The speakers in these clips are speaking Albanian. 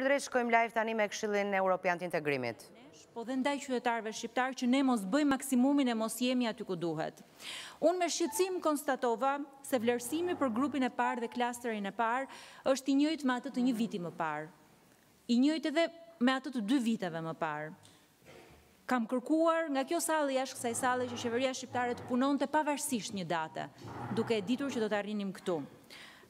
për drejtë shkojmë live tani me këshillin e Europian të integrimit. Po dhe ndaj qytetarve shqiptarë që ne mos bëjmë maksimumin e mos jemi aty ku duhet. Unë me shqicim konstatova se vlerësimi për grupin e parë dhe klasterin e parë është i njëjtë me atët të një viti më parë. I njëjtë edhe me atët të dy viteve më parë. Kam kërkuar nga kjo sali jashtë kësaj sali që qeveria shqiptare të punon të pavarësisht një date, duke e ditur që do të arrinim këtu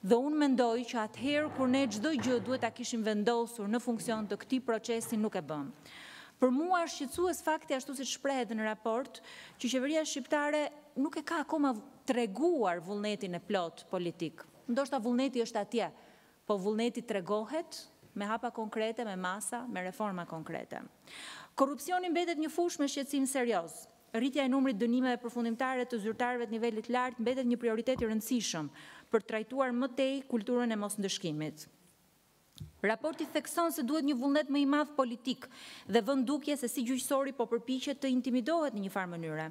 dhe unë mendoj që atëherë kur ne gjdoj gjë duhet a kishim vendosur në funksion të këti procesi nuk e bëmë. Për mua është qëtësues fakti ashtu si shprehet në raport që qeveria shqiptare nuk e ka akoma treguar vullnetin e plot politik. Ndoshta vullneti është atje, po vullneti tregohet me hapa konkrete, me masa, me reforma konkrete. Korupcionin mbetet një fush me shqecim serios. Rritja e numrit dënimeve përfundimtare të zyrtarve të nivellit lartë mbetet një prioritet i rëndësishëm, për trajtuar mëtej kulturën e mos ndëshkimit. Raporti thekson se duhet një vullnet më i madh politik dhe vëndukje se si gjyqësori po përpiqet të intimidohet në një farë mënyre.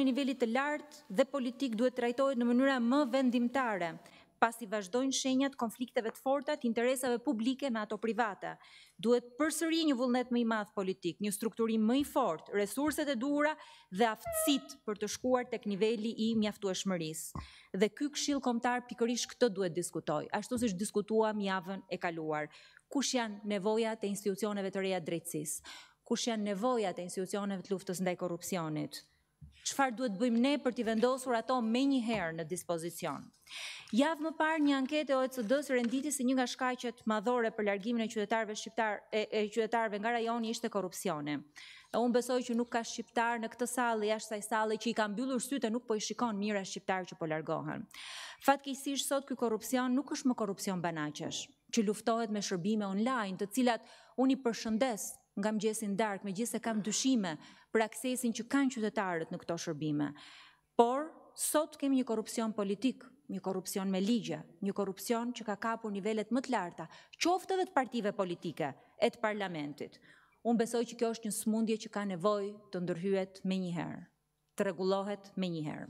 i nivellit të lartë dhe politik duhet trajtojt në mënyra më vendimtare pas i vazhdojnë shenjat konflikteve të fortat, interesave publike me ato private. Duhet përsëri një vullnet më i madhë politik, një strukturim më i fort, resurset e dura dhe aftësit për të shkuar tek niveli i mjaftu e shmëris. Dhe ky këshil komtar pikërish këtë duhet diskutoj, ashtu si shdiskutua mjavën e kaluar. Kush janë nevoja të institucioneve të reja drejtsis? Kush janë nevoja të institucioneve të luftës ndaj korupcionit? qëfar duhet bëjmë ne për t'i vendosur ato me një herë në dispozicion. Javë më parë një ankete o e dësë renditi se një nga shkajqet madhore për largimin e qytetarve nga rajoni ishte korupcione. Unë besoj që nuk ka shqiptar në këtë salë e ashtë saj salë që i kam bjullur sytë e nuk po i shikon mira shqiptar që po largohen. Fatë sot kë korupcion nuk është më korupcion banaqesh, që luftohet me shërbime online të cilat unë i përshëndes nga mëgjesin dark, me gjithë kam dushime për aksesin që kanë qytetarët në këto shërbime. Por, sot kemi një korupcion politik, një korupcion me ligje, një korupcion që ka kapur nivellet më të larta, qoftëve të partive politike e të parlamentit. Unë besoj që kjo është një smundje që ka nevoj të ndërhyet me njëherë të regulohet me njëherë.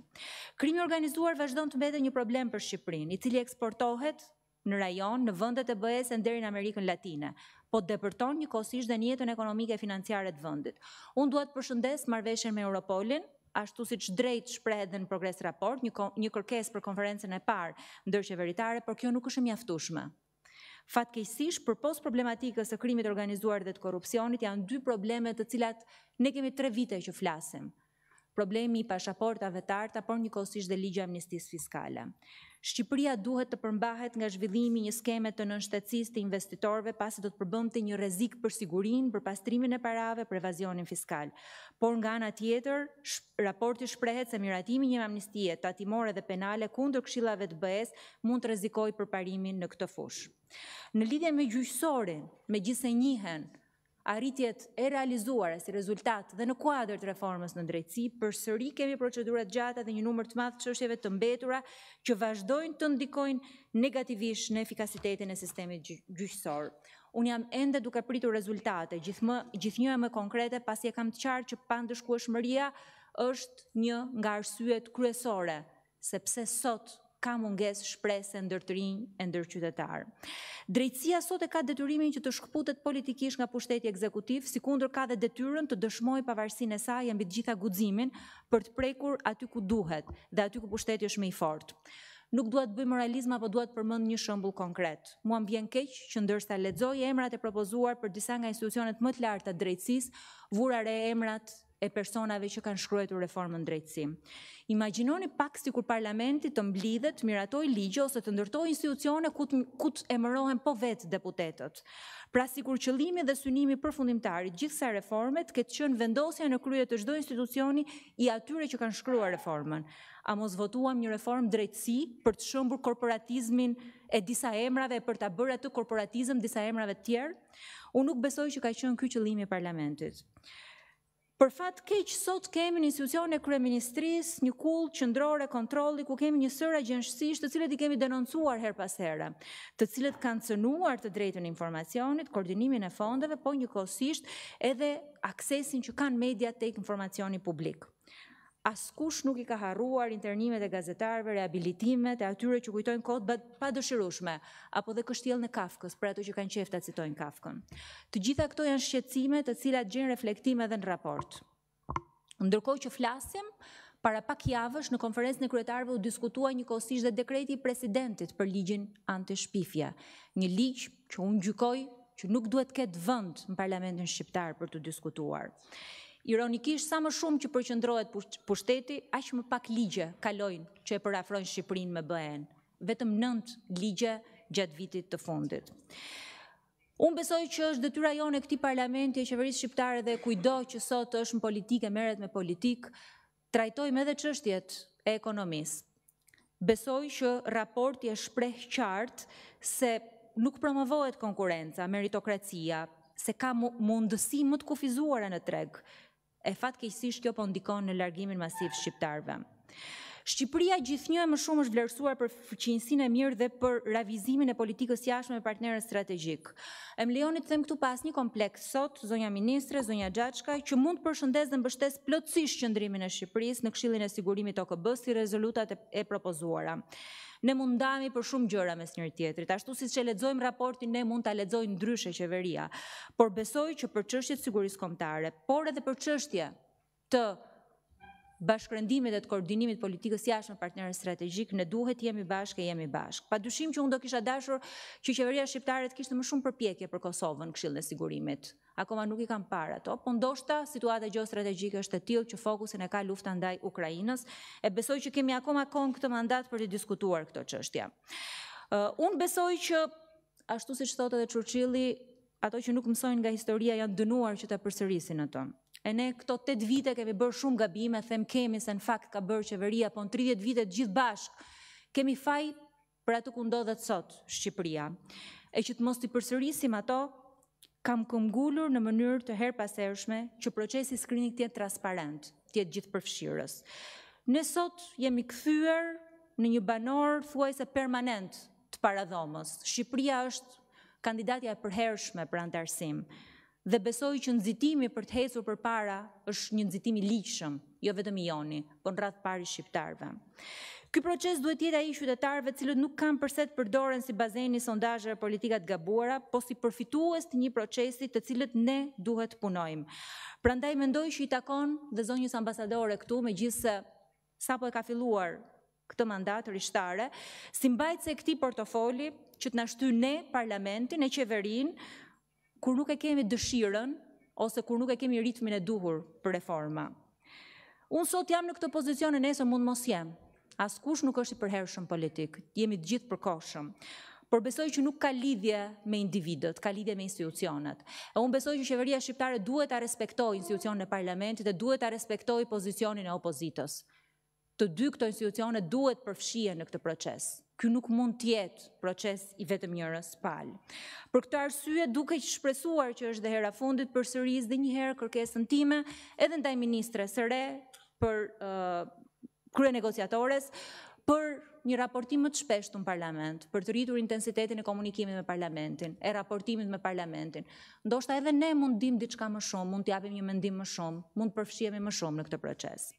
Krimi organizuar vazhdo në të mbede një problem për Shqiprin, i cili eksportohet në rajon, në vëndet e bëhes e nderin në Amerikën Latine, po depërton një kosisht dhe njetën ekonomike e financiare të vëndit. Unë duhet përshëndes marveshen me Europolin, ashtu si që drejt shprehet dhe në progres raport, një kërkes për konferencen e parë ndërqe veritare, por kjo nuk është mjaftushme. Fatkejsisht, për pos problematikës e krimit organizuar dhe të korupcionit, janë dy problemet të cilat ne kemi tre vite që flasim. Problemi i pashaportave të arta, por një kosisht dhe ligja amnistis fiskale. Shqipëria duhet të përmbahet nga zhvillimi një skeme të nënshtetësis të investitorve pasi do të përbëm të një rezik për sigurin, për pastrimin e parave, për evazionin fiskal. Por nga nga tjetër, raporti shprehet se miratimi një amnistie, tatimore dhe penale kundër këshillave të bëhes mund të rezikoj për parimin në këtë fush. Në lidhje me gjyqësorin, me gjithse njihen, arritjet e realizuar e si rezultat dhe në kuadrët reformës në drejtësi, për sëri kemi procedurat gjata dhe një numër të madhë të qështjeve të mbetura që vazhdojnë të ndikojnë negativisht në efikasitetin e sistemi gjyshësorë. Unë jam enda duke pritur rezultate, gjithë një e më konkrete pasi e kam të qarë që pandëshku shkuash mëria është një nga arsyet kryesore, sepse sot ka munges shpresë e ndërtërinjë e ndërqytetarë. Drejtësia sot e ka detyrimin që të shkëputet politikisht nga pushteti ekzekutiv, si kundër ka dhe detyrën të dëshmoj pavarësin e saj e mbi të gjitha gudzimin për të prekur aty ku duhet dhe aty ku pushteti është me i fort. Nuk duhet bëj moralizma vë duhet përmënd një shëmbull konkret. Muam bjen keq që ndërsta ledzoj e emrat e propozuar për disa nga institucionet më të lartë të drejtsis, vura re emrat e personave që kanë shkruetur reformën drejtësi. Imaginoni pak si kur parlamentit të mblidhet, të miratoj ligjë ose të ndërtoj institucione ku të, ku emërohen po vetë deputetët. Pra si kur qëlimi dhe synimi përfundimtari gjithsa reformet, këtë qënë vendosja në kryet të shdo institucioni i atyre që kanë shkrua reformën. A mos votuam një reform drejtësi për të shëmbur korporatizmin e disa emrave për të bërë atë korporatizm disa emrave tjerë? Unë nuk besoj që ka qënë kjo qëlimi parlamentit. Për fatë keqë sot kemi një institucione e një kullë qëndrore, kontroli, ku kemi një sëra gjenshësisht të cilët i kemi denoncuar her pas herë, të cilët kanë cënuar të drejtën informacionit, koordinimin e fondeve, po një kosisht edhe aksesin që kanë media të informacioni publikë askush nuk i ka harruar internimet e gazetarve, rehabilitimet e atyre që kujtojnë kod bët pa dëshirushme, apo dhe kështjel në kafkës, për ato që kanë qefta citojnë kafkën. Të gjitha këto janë shqecime të cilat gjenë reflektime dhe në raport. Ndërkoj që flasim, para pak javësh në konferencën e kryetarëve u diskutua një kosisht dhe dekreti i presidentit për ligjin antishpifja, një ligj që unë gjykoj që nuk duhet ketë vënd në parlamentin shqiptar për të diskutuar. Ironikisht, sa më shumë që përqëndrohet pushteti, aqë më pak ligje kalojnë që e përafron Shqiprin me BN. Vetëm nëndë ligje gjatë vitit të fundit. Unë besoj që është dëtyra jonë e këti parlamenti e qeverisë shqiptare dhe kujdo që sot është në politikë e meret me politikë, trajtojmë edhe qështjet e ekonomisë. Besoj që raporti e shprej qartë se nuk promovohet konkurenca, meritokracia, se ka mundësi më të kufizuare në tregë, e fatë kjo po ndikon në largimin masiv shqiptarve. Shqipëria gjithë një e më shumë është vlerësuar për fëqinsin e mirë dhe për ravizimin e politikës jashme me partnerës strategjik. E më leonit të them këtu pas një kompleks, sot, zonja ministre, zonja gjatshka, që mund përshëndez dhe mbështes plotësish qëndrimin e Shqipëris në kshilin e sigurimit o këbës i rezolutat e propozuara ne mund për shumë gjëra mes njërë tjetërit, ashtu si që ledzojmë raportin, ne mund të ledzojmë ndryshe qeveria, por besoj që për qështje të sigurisë komtare, por edhe për qështje të bashkërëndimit dhe të koordinimit politikës jashtë në partnerës strategjik, në duhet jemi bashkë e jemi bashkë. Pa dushim që unë do kisha dashur që qeveria shqiptarët kishtë më shumë përpjekje për Kosovën këshilën e sigurimit. Akoma nuk i kam parë ato, po ndoshta situata gjo strategjike është të tilë që fokusin e ka lufta ndaj Ukrajinës, e besoj që kemi akoma konë këtë mandat për të diskutuar këto qështja. Unë besoj që, ashtu si që thotë edhe Churchilli, ato që nuk mësojnë nga historia janë dënuar që të përsërisin në tonë. E ne këto 8 vite kemi bërë shumë gabime, them kemi se në fakt ka bërë qeveria, po në 30 vite gjithë bashkë kemi faj për atë ku ndodhet sot Shqipëria. E që të mos të përsërisim ato, kam këmgullur në mënyrë të herë pasershme që procesi skrinik tjetë transparent, tjetë gjithë përfshirës. Ne sot jemi këthyër në një banor thuaj se permanent të paradhomës. Shqipëria është kandidatja përhershme për antarësimë dhe besoj që nëzitimi për të hesur për para është një nëzitimi liqëshëm, jo vetëm i joni, po në rratë pari shqiptarve. Ky proces duhet tjeta i qytetarve cilët nuk kam përset përdoren si bazeni e politikat gabuara, po si përfitues të një procesit të cilët ne duhet punojmë. Pra ndaj mendoj që i takon dhe zonjës ambasadore këtu me gjithse sa po e ka filluar këtë mandat rishtare, si mbajtë se këti portofoli që të nashty ne parlamentin e qeverin kur nuk e kemi dëshiren, ose kur nuk e kemi ritmin e duhur për reforma. Unë sot jam në këtë pozicion e nesë mund mos jem. As kush nuk është i përhershëm politik, jemi gjithë përkoshëm. Por besoj që nuk ka lidhje me individet, ka lidhje me institucionet. E unë besoj që qeveria shqiptare duhet a respektoj institucionet e parlamentit dhe duhet a respektoj pozicionin e opozitës. Të dy këto institucionet duhet përfshie në këtë procesë kjo nuk mund tjetë proces i vetëm njërës palë. Për këtë arsye duke që shpresuar që është dhe hera fundit për sëris dhe njëherë kërkesën time edhe ndaj ministre sëre për uh, krye negociatores për një raportim më të shpeshtë të në parlament, për të rritur intensitetin e komunikimin me parlamentin, e raportimin me parlamentin. Ndo shta edhe ne mundim diçka më shumë, mund t'japim një mendim më shumë, mund përfshjemi më shumë në këtë proces.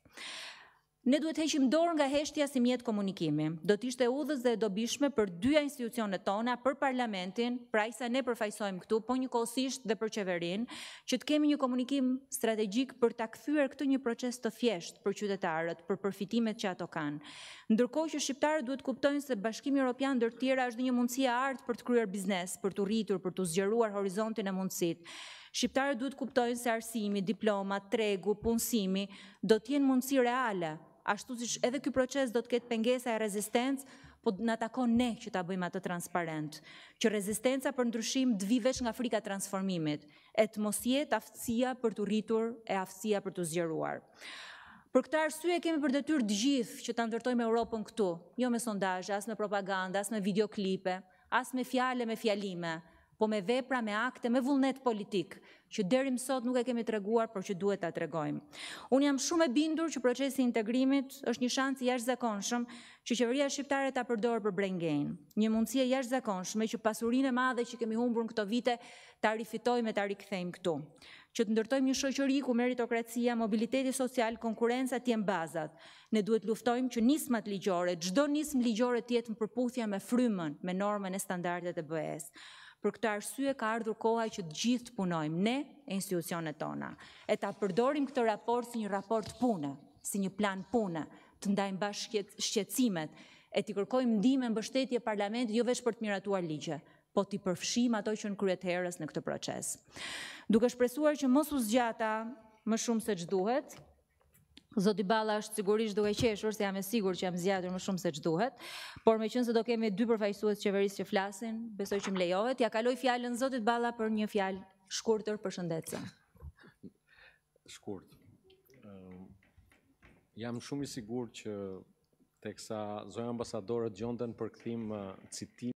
Ne duhet heqim dorë nga heshtja si mjetë komunikimi. Do t'ishte udhës dhe do bishme për dyja institucionet tona, për parlamentin, pra i sa ne përfajsojmë këtu, po një kosisht dhe për qeverin, që t'kemi një komunikim strategjik për t'a këthyër këtu një proces të fjesht për qytetarët, për përfitimet që ato kanë. Ndërko që shqiptarët duhet kuptojnë se bashkimi Europian dërë tjera është një mundësia artë për kryer biznes, për t'u rritur, për t'u zgjeruar horizontin e mundësit. Shqiptarët duhet kuptojnë se arsimi, diploma, tregu, punësimi do t'jen mundësi reale ashtu si edhe ky proces do të ketë pengesa e rezistencë, po na takon ne që ta bëjmë atë transparent, që rezistenca për ndryshim të vi veç nga frika e transformimit, e të mos jetë aftësia për të rritur e aftësia për të zgjeruar. Për këtë arsye kemi për detyrë të gjithë që ta ndërtojmë Europën këtu, jo me sondazhe, as me propagandë, as me videoklipe, as me fjalë me fjalime, po me vepra, me akte, me vullnet politik, që derim sot nuk e kemi të reguar, por që duhet të regojmë. Unë jam shumë e bindur që procesi integrimit është një shansi jash zakonshëm që qeveria shqiptare të apërdorë për brengen. Një mundësia jash zakonshme që pasurinë e madhe që kemi humbur në këto vite të arifitoj ta të arikëthejmë këtu. Që të ndërtojmë një shëqëri ku meritokracia, mobiliteti social, konkurenca tjenë bazat. Ne duhet luftojmë që nismat ligjore, gjdo nism ligjore tjetë më përputhja me frymën, me normën e standartet e bëhesë. Për këtë arsye ka ardhur koha që të gjithë të punojmë ne e institucionet tona. E ta përdorim këtë raport si një raport pune, si një plan pune, të ndajmë bashkë shqecimet, e të kërkojmë ndime në bështetje parlamentit, jo vesh për të miratuar ligje, po të përfshijmë përfshim ato që në kryet herës në këtë proces. Duke shpresuar që mos u zgjata më shumë se që duhet, Zoti Balla është sigurisht duke qeshur, se jam e sigur që jam zjatër më shumë se që duhet, por me qënë se do kemi dy përfajsuet qeveris që flasin, besoj që më lejohet, ja kaloj fjallën Zotit Balla për një fjallë shkurëtër për shëndetësën. Shkurët. Ehm, jam shumë i sigur që teksa zojë ambasadorët gjondën për këtim eh, citim,